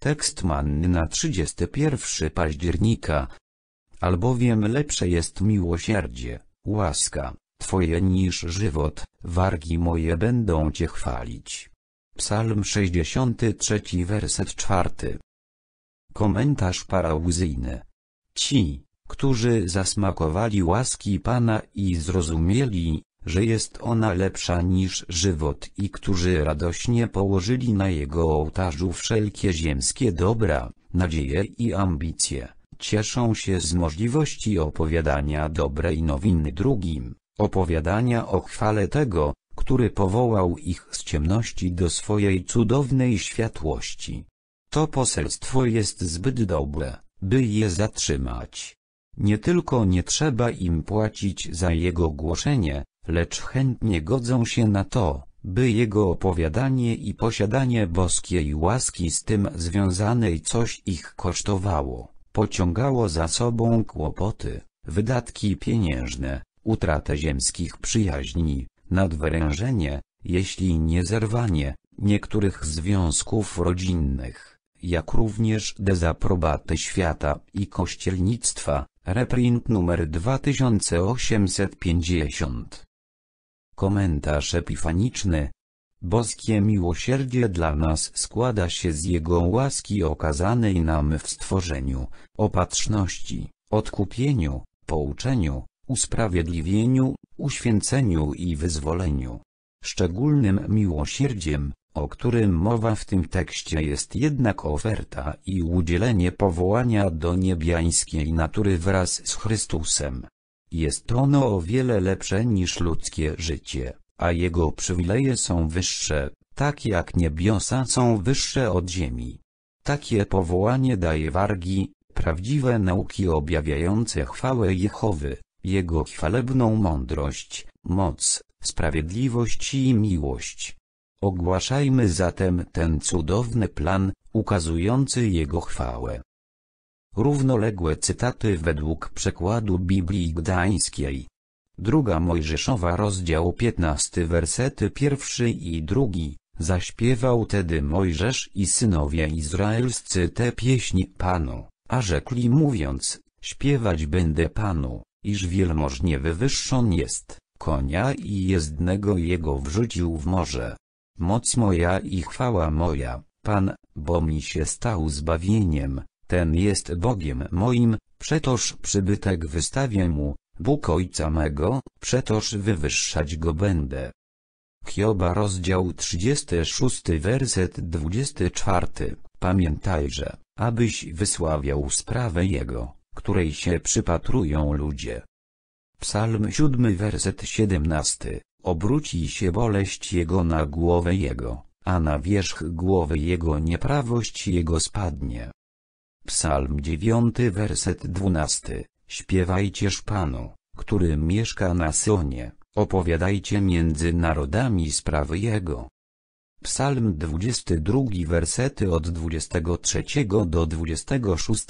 Tekst manny na 31 października. Albowiem lepsze jest miłosierdzie, łaska, Twoje niż żywot, wargi moje będą Cię chwalić. Psalm 63 werset 4 Komentarz parauzyjny. Ci, którzy zasmakowali łaski Pana i zrozumieli, że jest ona lepsza niż żywot i którzy radośnie położyli na jego ołtarzu wszelkie ziemskie dobra, nadzieje i ambicje, cieszą się z możliwości opowiadania dobrej nowiny drugim, opowiadania o chwale tego, który powołał ich z ciemności do swojej cudownej światłości. To poselstwo jest zbyt dobre, by je zatrzymać. Nie tylko nie trzeba im płacić za jego głoszenie, lecz chętnie godzą się na to, by jego opowiadanie i posiadanie boskiej łaski z tym związanej coś ich kosztowało, pociągało za sobą kłopoty, wydatki pieniężne, utratę ziemskich przyjaźni, nadwyrężenie, jeśli nie zerwanie, niektórych związków rodzinnych, jak również dezaprobaty świata i kościelnictwa, reprint numer 2850. Komentarz epifaniczny. Boskie miłosierdzie dla nas składa się z Jego łaski okazanej nam w stworzeniu, opatrzności, odkupieniu, pouczeniu, usprawiedliwieniu, uświęceniu i wyzwoleniu. Szczególnym miłosierdziem, o którym mowa w tym tekście jest jednak oferta i udzielenie powołania do niebiańskiej natury wraz z Chrystusem. Jest ono o wiele lepsze niż ludzkie życie, a jego przywileje są wyższe, tak jak niebiosa są wyższe od ziemi. Takie powołanie daje wargi, prawdziwe nauki objawiające chwałę Jehowy, jego chwalebną mądrość, moc, sprawiedliwość i miłość. Ogłaszajmy zatem ten cudowny plan, ukazujący jego chwałę. Równoległe cytaty według przekładu Biblii Gdańskiej. Druga Mojżeszowa rozdział 15 wersety pierwszy i drugi. Zaśpiewał tedy Mojżesz i synowie izraelscy te pieśni Panu, a rzekli mówiąc, śpiewać będę Panu, iż wielmożnie wywyższon jest, konia i jezdnego jego wrzucił w morze. Moc moja i chwała moja, Pan, bo mi się stał zbawieniem, ten jest Bogiem moim, przetoż przybytek wystawię mu, Bóg ojca mego, przetoż wywyższać go będę. Hioba rozdział 36 werset 24 Pamiętajże, abyś wysławiał sprawę Jego, której się przypatrują ludzie. Psalm 7 werset 17 Obróci się boleść Jego na głowę Jego, a na wierzch głowy Jego nieprawość Jego spadnie. Psalm 9 werset 12. Śpiewajcież Panu, który mieszka na sionie. opowiadajcie między narodami sprawy Jego. Psalm 22 wersety od 23 do 26.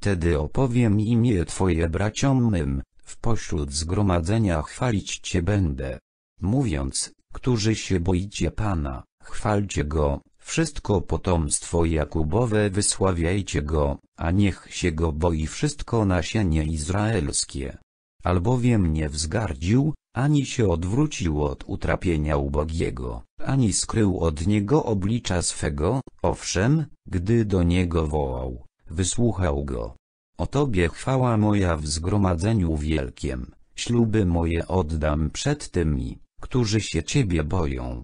Tedy opowiem imię Twoje braciom mym, w pośród zgromadzenia chwalić Cię będę. Mówiąc, którzy się boicie Pana, chwalcie Go, wszystko potomstwo Jakubowe wysławiajcie go, a niech się go boi wszystko nasienie izraelskie. Albowiem nie wzgardził, ani się odwrócił od utrapienia ubogiego, ani skrył od niego oblicza swego, owszem, gdy do niego wołał, wysłuchał go. O Tobie chwała moja w zgromadzeniu wielkiem, śluby moje oddam przed tymi, którzy się Ciebie boją.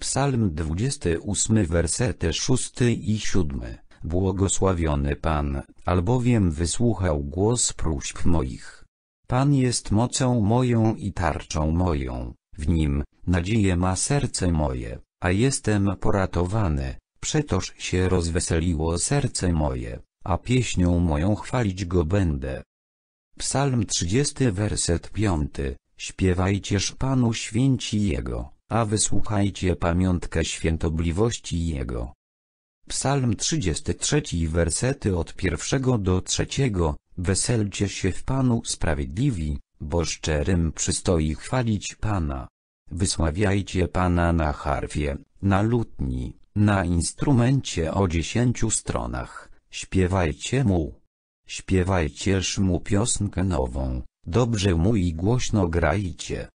Psalm 28 wersety 6 i 7 Błogosławiony Pan, albowiem wysłuchał głos próśb moich. Pan jest mocą moją i tarczą moją, w Nim, nadzieję ma serce moje, a jestem poratowany, przetoż się rozweseliło serce moje, a pieśnią moją chwalić Go będę. Psalm 30 werset 5 Śpiewajcież Panu święci Jego a wysłuchajcie pamiątkę świętobliwości Jego. Psalm 33 wersety od pierwszego do trzeciego, weselcie się w Panu sprawiedliwi, bo szczerym przystoi chwalić Pana. Wysławiajcie Pana na harfie, na lutni, na instrumencie o dziesięciu stronach, śpiewajcie Mu. Śpiewajcież Mu piosnkę nową, dobrze Mu i głośno grajcie.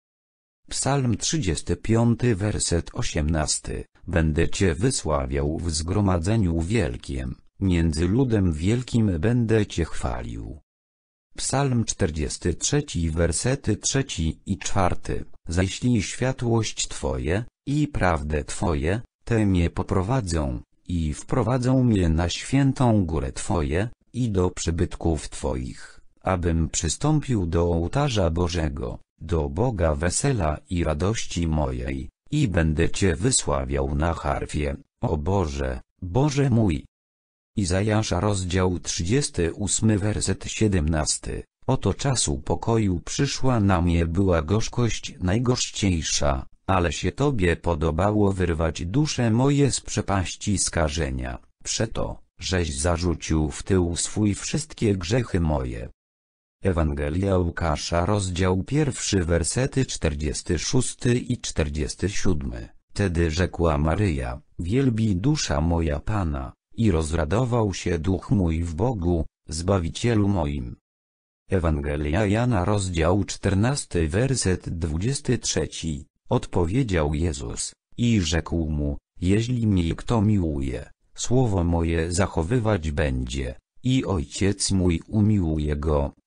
Psalm 35 werset 18 Będę Cię wysławiał w zgromadzeniu wielkim, między ludem wielkim będę Cię chwalił. Psalm 43 wersety 3 i 4 Zaślij światłość Twoje, i prawdę Twoje, te mnie poprowadzą, i wprowadzą mnie na świętą górę Twoje, i do przybytków Twoich, abym przystąpił do ołtarza Bożego do Boga wesela i radości mojej, i będę Cię wysławiał na harfie, o Boże, Boże mój. Izajasza rozdział 38 werset 17 Oto czasu pokoju przyszła na mnie była gorzkość najgorzciejsza, ale się Tobie podobało wyrwać dusze moje z przepaści skażenia, przeto, żeś zarzucił w tył swój wszystkie grzechy moje, Ewangelia Łukasza rozdział pierwszy wersety 46 i 47. Tedy rzekła Maryja, wielbi dusza moja Pana, i rozradował się duch mój w Bogu, Zbawicielu moim. Ewangelia Jana rozdział 14 werset 23. Odpowiedział Jezus, i rzekł mu, jeśli mi kto miłuje, słowo moje zachowywać będzie, i ojciec mój umiłuje go,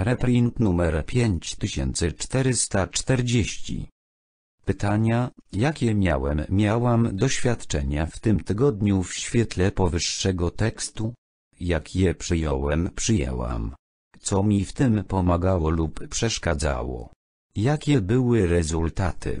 Reprint numer 5440. Pytania, jakie miałem miałam doświadczenia w tym tygodniu w świetle powyższego tekstu? Jak je przyjąłem przyjęłam? Co mi w tym pomagało lub przeszkadzało? Jakie były rezultaty?